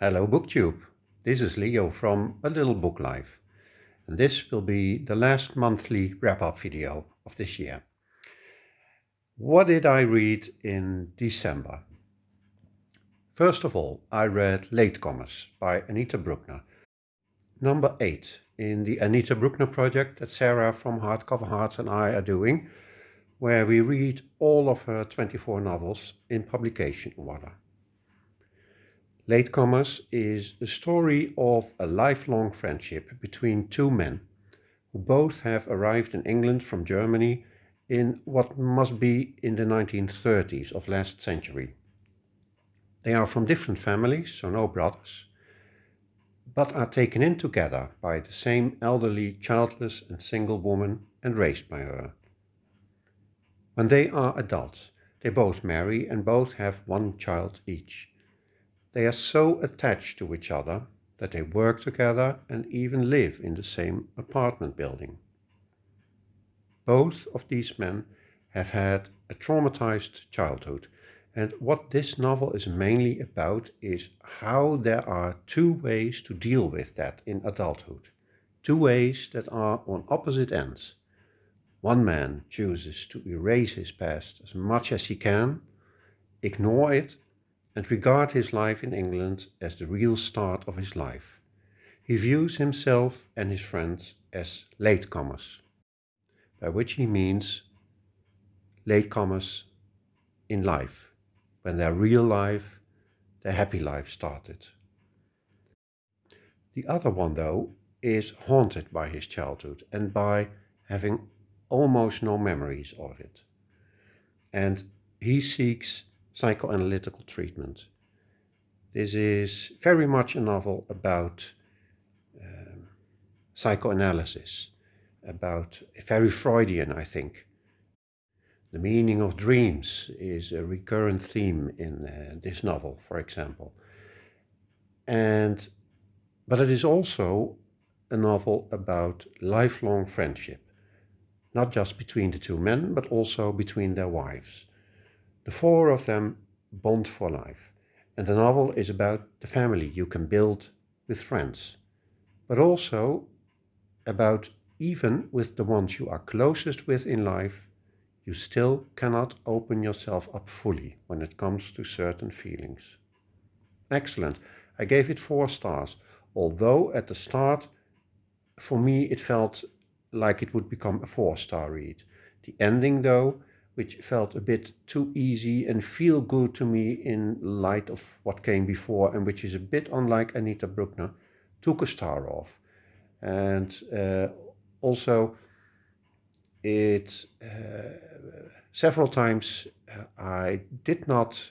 Hello Booktube, this is Leo from A Little Book Life and this will be the last monthly wrap-up video of this year. What did I read in December? First of all, I read Latecomers by Anita Bruckner. Number 8 in the Anita Bruckner project that Sarah from Hardcover Hearts and I are doing, where we read all of her 24 novels in publication order. Latecomers is the story of a lifelong friendship between two men who both have arrived in England from Germany in what must be in the 1930s of last century. They are from different families, so no brothers, but are taken in together by the same elderly, childless, and single woman and raised by her. When they are adults, they both marry and both have one child each. They are so attached to each other that they work together and even live in the same apartment building. Both of these men have had a traumatized childhood, and what this novel is mainly about is how there are two ways to deal with that in adulthood. Two ways that are on opposite ends. One man chooses to erase his past as much as he can, ignore it, and regard his life in England as the real start of his life. He views himself and his friends as latecomers, by which he means latecomers in life, when their real life, their happy life started. The other one, though, is haunted by his childhood and by having almost no memories of it. And he seeks psychoanalytical treatment. This is very much a novel about um, psychoanalysis, about very Freudian, I think. The meaning of dreams is a recurrent theme in uh, this novel, for example. And, but it is also a novel about lifelong friendship, not just between the two men, but also between their wives. The four of them bond for life, and the novel is about the family you can build with friends, but also about even with the ones you are closest with in life, you still cannot open yourself up fully when it comes to certain feelings. Excellent. I gave it four stars, although at the start, for me, it felt like it would become a four star read. The ending, though, which felt a bit too easy and feel good to me in light of what came before and which is a bit unlike Anita Bruckner, took a star off. And uh, also, it uh, several times uh, I did not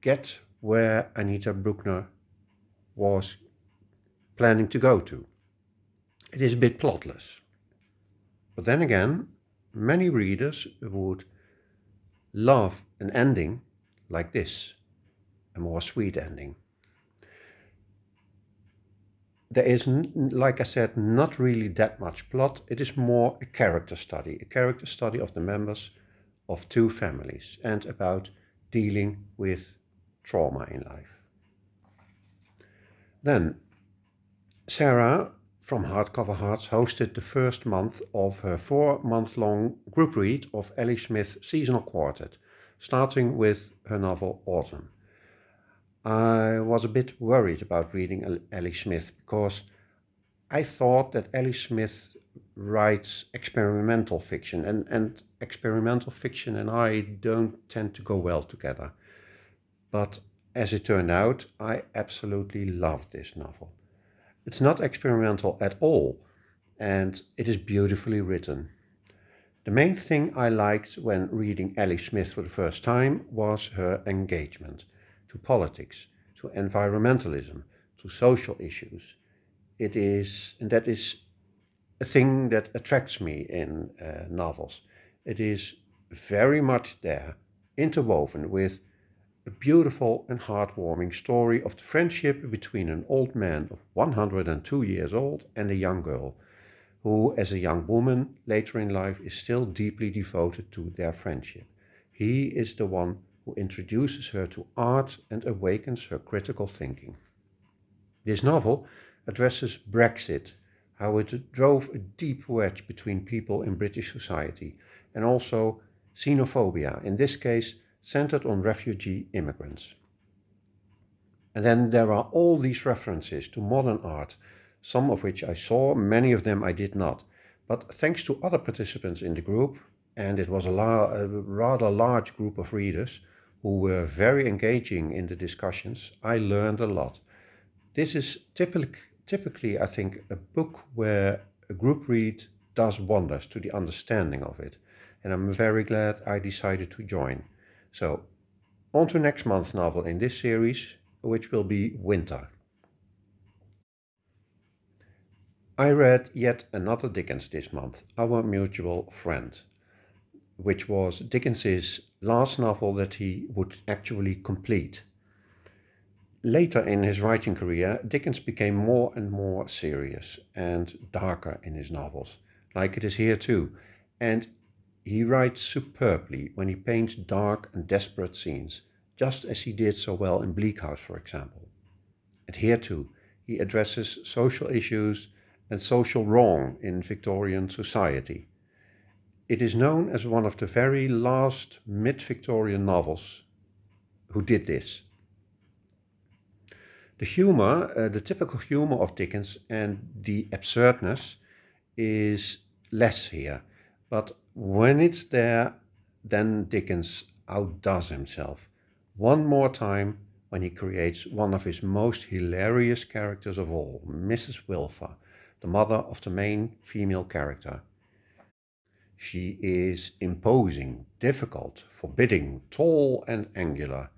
get where Anita Bruckner was planning to go to. It is a bit plotless. But then again, many readers would love an ending like this, a more sweet ending. There is, like I said, not really that much plot. It is more a character study, a character study of the members of two families and about dealing with trauma in life. Then Sarah from Hardcover Hearts hosted the first month of her four month long group read of Ellie Smith's Seasonal Quartet, starting with her novel Autumn. I was a bit worried about reading Ellie Smith because I thought that Ellie Smith writes experimental fiction, and, and experimental fiction and I don't tend to go well together. But as it turned out, I absolutely loved this novel. It's not experimental at all, and it is beautifully written. The main thing I liked when reading Ellie Smith for the first time was her engagement to politics, to environmentalism, to social issues. It is, and that is a thing that attracts me in uh, novels. It is very much there, interwoven with a beautiful and heartwarming story of the friendship between an old man of 102 years old and a young girl, who, as a young woman later in life, is still deeply devoted to their friendship. He is the one who introduces her to art and awakens her critical thinking. This novel addresses Brexit, how it drove a deep wedge between people in British society, and also xenophobia, in this case, centered on refugee immigrants. And then there are all these references to modern art, some of which I saw, many of them I did not. But thanks to other participants in the group, and it was a, la- a rather large group of readers who were very engaging in the discussions, I learned a lot. This is typically, I think, a book where a group read does wonders to the understanding of it, and I'm very glad I decided to join. So, on to next month's novel in this series, which will be Winter. I read yet another Dickens this month, Our Mutual Friend, which was Dickens's last novel that he would actually complete. Later in his writing career, Dickens became more and more serious and darker in his novels, like it is here too, and he writes superbly when he paints dark and desperate scenes, just as he did so well in Bleak House, for example. And here, too, he addresses social issues and social wrong in Victorian society. It is known as one of the very last mid Victorian novels who did this. The humor, uh, the typical humor of Dickens and the absurdness is less here. But when it's there, then Dickens outdoes himself one more time when he creates one of his most hilarious characters of all, Mrs. Wilfer, the mother of the main female character. She is imposing, difficult, forbidding, tall and angular,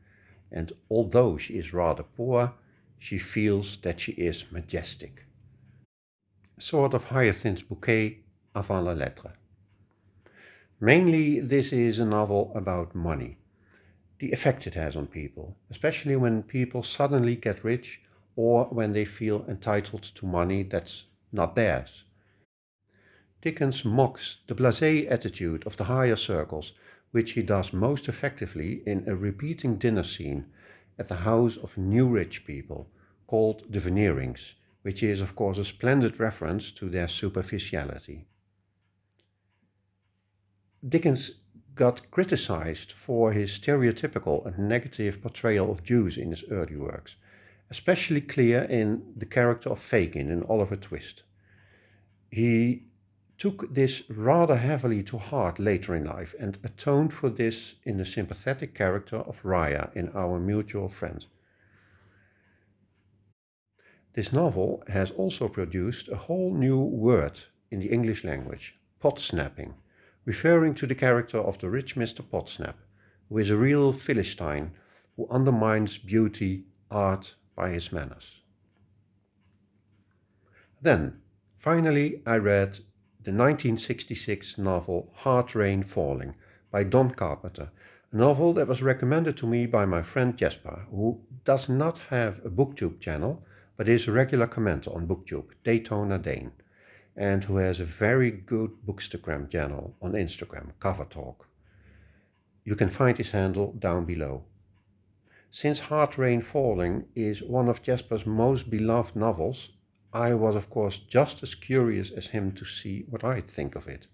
and although she is rather poor, she feels that she is majestic. Sort of Hyacinth's bouquet avant la lettre. Mainly, this is a novel about money, the effect it has on people, especially when people suddenly get rich or when they feel entitled to money that's not theirs. Dickens mocks the blasé attitude of the higher circles, which he does most effectively in a repeating dinner scene at the house of new rich people, called the Veneerings, which is of course a splendid reference to their superficiality. Dickens got criticized for his stereotypical and negative portrayal of Jews in his early works, especially clear in the character of Fagin in Oliver Twist. He took this rather heavily to heart later in life and atoned for this in the sympathetic character of Raya in Our Mutual Friend. This novel has also produced a whole new word in the English language, pot snapping referring to the character of the rich Mr. Podsnap, who is a real Philistine who undermines beauty, art, by his manners. Then, finally, I read the 1966 novel Hard Rain Falling by Don Carpenter, a novel that was recommended to me by my friend Jesper, who does not have a booktube channel but is a regular commenter on booktube, Daytona Dane and who has a very good Bookstagram channel on Instagram, Cover Talk. You can find his handle down below. Since Hard Rain Falling is one of Jasper's most beloved novels, I was of course just as curious as him to see what I'd think of it.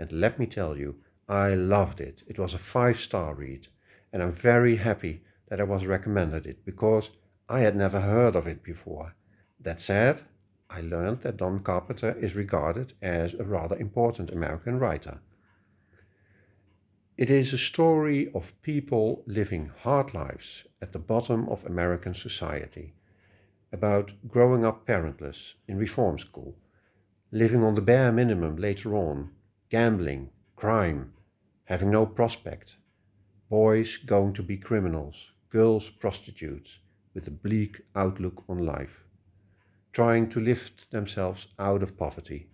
And let me tell you, I loved it. It was a five-star read, and I'm very happy that I was recommended it because I had never heard of it before. That said, I learned that Don Carpenter is regarded as a rather important American writer. It is a story of people living hard lives at the bottom of American society, about growing up parentless in reform school, living on the bare minimum later on, gambling, crime, having no prospect, boys going to be criminals, girls prostitutes, with a bleak outlook on life trying to lift themselves out of poverty.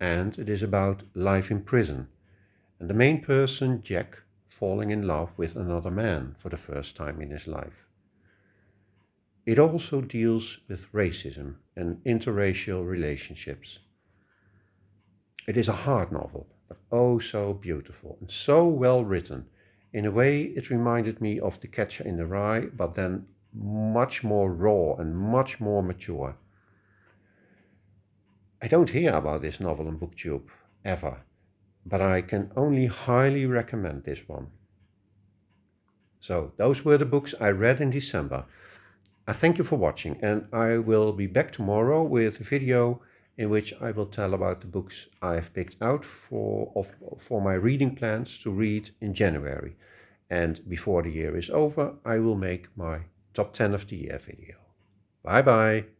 And it is about life in prison, and the main person, Jack, falling in love with another man for the first time in his life. It also deals with racism and interracial relationships. It is a hard novel, but oh so beautiful and so well written. In a way, it reminded me of The Catcher in the Rye, but then much more raw and much more mature. I don't hear about this novel on BookTube ever, but I can only highly recommend this one. So those were the books I read in December. I thank you for watching and I will be back tomorrow with a video in which I will tell about the books I have picked out for, of, for my reading plans to read in January. And before the year is over, I will make my top 10 of the year video. Bye bye.